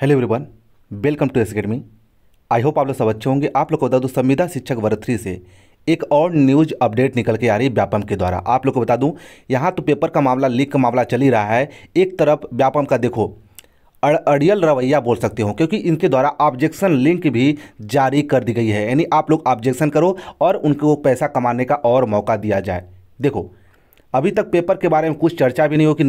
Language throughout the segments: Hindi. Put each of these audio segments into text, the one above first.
hello everyone welcome to S academy I hope आप लोग सब अच्छे होंगे आप लोग को बता दूँ संविदा शिक्षक वर्ग थ्री से एक और न्यूज अपडेट निकल के आ रही है व्यापम के द्वारा आप लोग को बता दूं यहाँ तो पेपर का मामला लीक का मामला चल ही रहा है एक तरफ व्यापम का देखो अड़, अड़ियल रवैया बोल सकते हो क्योंकि इनके द्वारा ऑब्जेक्शन लिंक भी जारी कर दी गई है यानी आप लोग ऑब्जेक्शन करो और उनको पैसा कमाने का और मौका दिया जाए देखो अभी तक पेपर के बारे में कुछ चर्चा भी नहीं हो कि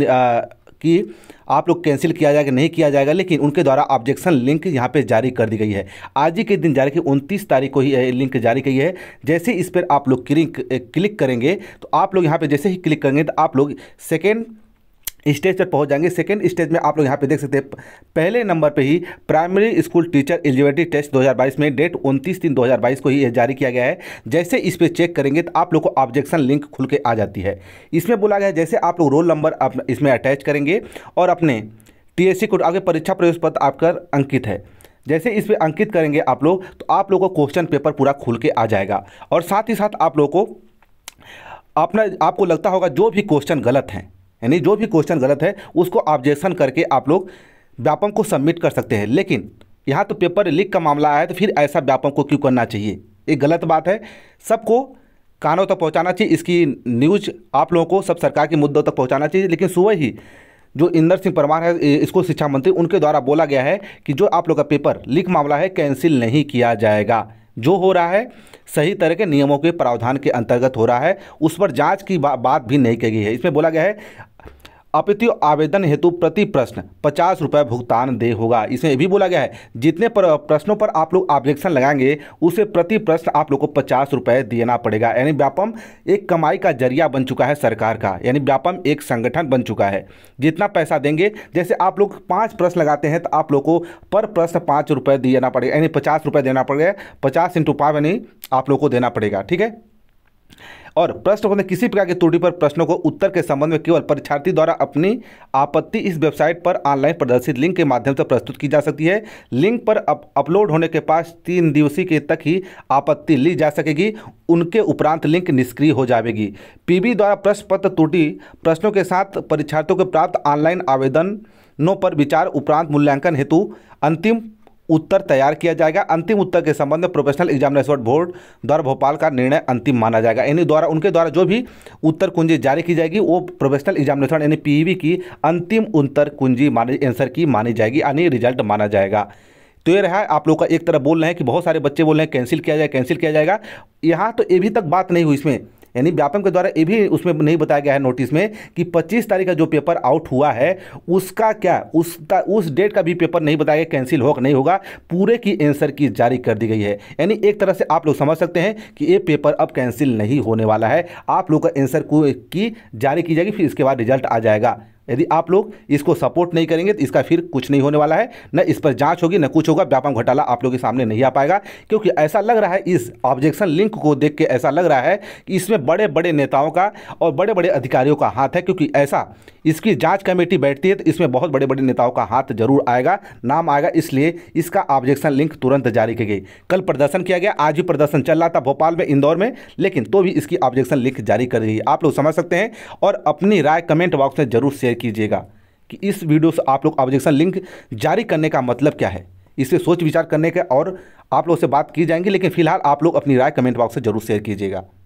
कि आप लोग कैंसिल किया जाएगा नहीं किया जाएगा लेकिन उनके द्वारा ऑब्जेक्शन लिंक यहाँ पे जारी कर दी गई है आज ही के दिन जारी की उनतीस तारीख को ही लिंक जारी की है जैसे इस पर आप लोग क्लिक क्लिक करेंगे तो आप लोग यहाँ पर जैसे ही क्लिक करेंगे तो आप लोग सेकेंड स्टेज पर पहुंच जाएंगे सेकेंड स्टेज में आप लोग यहाँ पे देख सकते हैं पहले नंबर पे ही primary school teacher eligibility test 2022 में डेट 29 तीन 2022 को ही जारी किया गया है जैसे इस पर चेक करेंगे तो आप लोग को ऑब्जेक्शन लिंक खुल के आ जाती है इसमें बोला गया है जैसे आप लोग रोल नंबर इसमें अटैच करेंगे और अपने टी को आगे परीक्षा प्रवेश पत्र आपका अंकित है जैसे इस पर अंकित करेंगे आप लोग तो आप लोग को क्वेश्चन पेपर पूरा खुल के आ जाएगा और साथ ही साथ आप लोग को अपना आपको लगता होगा जो भी क्वेश्चन गलत हैं यानी जो भी क्वेश्चन गलत है उसको ऑब्जेक्शन करके आप लोग व्यापम को सबमिट कर सकते हैं लेकिन यहाँ तो पेपर लीक का मामला आया तो फिर ऐसा व्यापम को क्यों करना चाहिए ये गलत बात है सबको कानों तक तो पहुँचाना चाहिए इसकी न्यूज आप लोगों को सब सरकार के मुद्दों तक पहुँचाना चाहिए लेकिन सुबह ही जो इंदर सिंह परमार है स्कूल शिक्षा मंत्री उनके द्वारा बोला गया है कि जो आप लोग का पेपर लीक मामला है कैंसिल नहीं किया जाएगा जो हो रहा है सही तरह के नियमों के प्रावधान के अंतर्गत हो रहा है उस पर जांच की बा, बात भी नहीं कही गई है इसमें बोला गया है अपितु आवेदन हेतु प्रति प्रश्न पचास रुपये भुगतान दे होगा इसमें भी बोला गया है जितने पर प्रश्नों पर आप लोग ऑब्जेक्शन लगाएंगे उसे प्रति प्रश्न आप लोग को पचास रुपये देना पड़ेगा यानी व्यापम एक कमाई का जरिया बन चुका है सरकार का यानी व्यापम एक संगठन बन चुका है जितना पैसा देंगे जैसे आप लोग पाँच प्रश्न लगाते हैं तो आप लोग को पर प्रश्न पाँच रुपये देना पड़ेगा यानी पचास रुपये देना पड़ेगा पचास इंटू यानी आप लोग को देना पड़ेगा ठीक है और प्रश्न में किसी प्रकार की त्रुटि पर प्रश्नों को उत्तर के संबंध में केवल परीक्षार्थी द्वारा अपनी आपत्ति इस वेबसाइट पर ऑनलाइन प्रदर्शित लिंक के माध्यम से प्रस्तुत की जा सकती है लिंक पर अपलोड होने के पास तीन दिवसीय के तक ही आपत्ति ली जा सकेगी उनके उपरांत लिंक निष्क्रिय हो जाएगी पीबी द्वारा प्रश्न पत्र त्रुटि प्रश्नों के साथ परीक्षार्थियों को प्राप्त ऑनलाइन आवेदनों पर विचार उपरांत मूल्यांकन हेतु अंतिम उत्तर तैयार किया जाएगा अंतिम उत्तर के संबंध में प्रोफेशनल एग्जामिनेशन बोर्ड द्वारा भोपाल का निर्णय अंतिम माना जाएगा यानी द्वारा उनके द्वारा जो भी उत्तर कुंजी जारी की जाएगी वो प्रोफेशनल एग्जामिनेशन यानी पीईबी e की अंतिम उत्तर कुंजी मानी आंसर की मानी जाएगी यानी रिजल्ट माना जाएगा तो ये रहा आप लोग का एक तरफ बोल रहे हैं कि बहुत सारे बच्चे बोल रहे हैं कैंसिल किया जाए कैंसिल किया जाएगा यहाँ तो अभी तक बात नहीं हुई इसमें यानी व्यापम के द्वारा ये भी उसमें नहीं बताया गया है नोटिस में कि 25 तारीख का जो पेपर आउट हुआ है उसका क्या उसका उस डेट का भी पेपर नहीं बताया गया कैंसिल होगा नहीं होगा पूरे की आंसर की जारी कर दी गई है यानी एक तरह से आप लोग समझ सकते हैं कि ये पेपर अब कैंसिल नहीं होने वाला है आप लोग का एंसर की जारी की जाएगी फिर इसके बाद रिजल्ट आ जाएगा यदि आप लोग इसको सपोर्ट नहीं करेंगे तो इसका फिर कुछ नहीं होने वाला है न इस पर जांच होगी न कुछ होगा व्यापम घोटाला आप लोगों के सामने नहीं आ पाएगा क्योंकि ऐसा लग रहा है इस ऑब्जेक्शन लिंक को देख के ऐसा लग रहा है कि इसमें बड़े बड़े नेताओं का और बड़े बड़े अधिकारियों का हाथ है क्योंकि ऐसा इसकी जाँच कमेटी बैठती है तो इसमें बहुत बड़े बड़े नेताओं का हाथ जरूर आएगा नाम आएगा इसलिए इसका ऑब्जेक्शन लिंक तुरंत जारी की गई कल प्रदर्शन किया गया आज भी प्रदर्शन चल रहा था भोपाल में इंदौर में लेकिन तो भी इसकी ऑब्जेक्शन लिंक जारी कर दी आप लोग समझ सकते हैं और अपनी राय कमेंट बॉक्स में जरूर शेयर कीजिएगा कि इस वीडियो से आप लोग ऑब्जेक्शन लिंक जारी करने का मतलब क्या है इसे सोच विचार करने का और आप लोग से बात की जाएंगी लेकिन फिलहाल आप लोग अपनी राय कमेंट बॉक्स से जरूर शेयर कीजिएगा